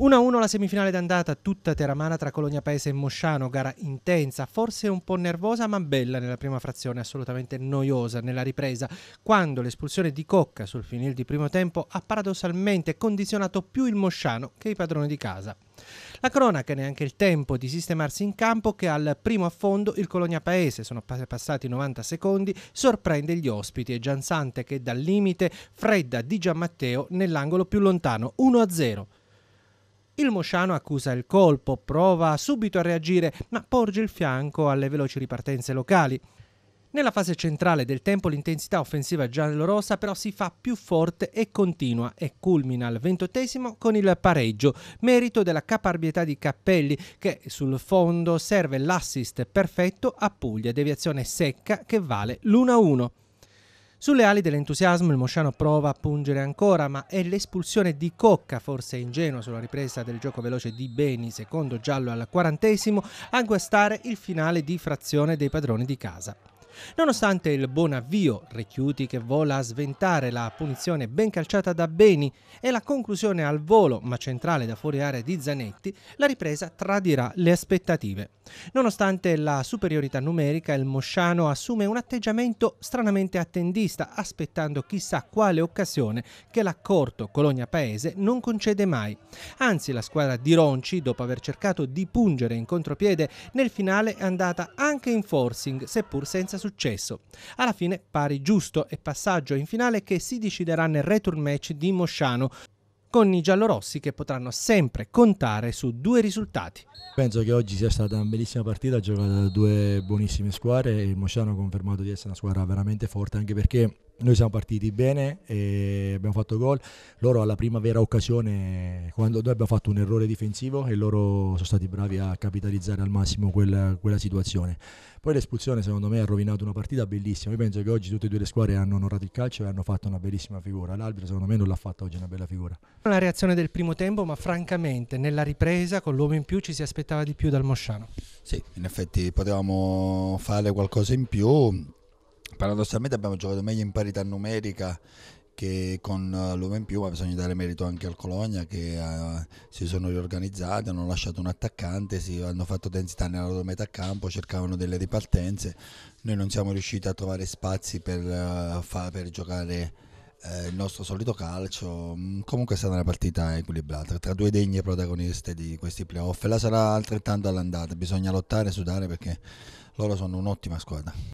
1-1 la semifinale d'andata, tutta teramana tra Colonia Paese e Mosciano, gara intensa, forse un po' nervosa ma bella nella prima frazione, assolutamente noiosa nella ripresa, quando l'espulsione di Cocca sul finire di primo tempo ha paradossalmente condizionato più il Mosciano che i padroni di casa. La cronaca neanche il tempo di sistemarsi in campo che al primo affondo il Colonia Paese, sono passati 90 secondi, sorprende gli ospiti e Giansante che dal limite fredda di Giammatteo nell'angolo più lontano, 1-0. Il Mosciano accusa il colpo, prova subito a reagire, ma porge il fianco alle veloci ripartenze locali. Nella fase centrale del tempo l'intensità offensiva giallorossa però si fa più forte e continua e culmina al ventottesimo con il pareggio, merito della caparbietà di Cappelli che sul fondo serve l'assist perfetto a Puglia, deviazione secca che vale l'1-1. Sulle ali dell'entusiasmo il Mosciano prova a pungere ancora, ma è l'espulsione di Cocca, forse ingenua sulla ripresa del gioco veloce di Beni, secondo giallo al quarantesimo, a guastare il finale di frazione dei padroni di casa. Nonostante il buon avvio, Recchiuti che vola a sventare la punizione ben calciata da Beni e la conclusione al volo ma centrale da fuori area di Zanetti, la ripresa tradirà le aspettative. Nonostante la superiorità numerica, il Mosciano assume un atteggiamento stranamente attendista, aspettando chissà quale occasione che l'accorto Colonia Paese non concede mai. Anzi, la squadra di Ronci, dopo aver cercato di pungere in contropiede, nel finale è andata anche in forcing, seppur senza successo. Alla fine pari giusto e passaggio in finale che si deciderà nel return match di Mosciano con i giallorossi che potranno sempre contare su due risultati. Penso che oggi sia stata una bellissima partita giocata da due buonissime squadre e il Mosciano ha confermato di essere una squadra veramente forte anche perché noi siamo partiti bene e abbiamo fatto gol. Loro alla prima vera occasione, quando noi abbiamo fatto un errore difensivo e loro sono stati bravi a capitalizzare al massimo quella, quella situazione. Poi l'espulsione secondo me ha rovinato una partita bellissima. Io penso che oggi tutte e due le squadre hanno onorato il calcio e hanno fatto una bellissima figura. L'arbitro secondo me non l'ha fatta oggi una bella figura. la reazione del primo tempo, ma francamente nella ripresa con l'uomo in più ci si aspettava di più dal Mosciano. Sì, in effetti potevamo fare qualcosa in più paradossalmente abbiamo giocato meglio in parità numerica che con eh, l'uomo in più, ma bisogna dare merito anche al Cologna che uh, si sono riorganizzati, hanno lasciato un attaccante, si, hanno fatto densità nella loro metà campo, cercavano delle ripartenze, noi non siamo riusciti a trovare spazi per, uh, fa, per giocare uh, il nostro solito calcio, mm, comunque è stata una partita equilibrata tra due degne protagoniste di questi playoff e la sarà altrettanto all'andata, bisogna lottare e sudare perché loro sono un'ottima squadra.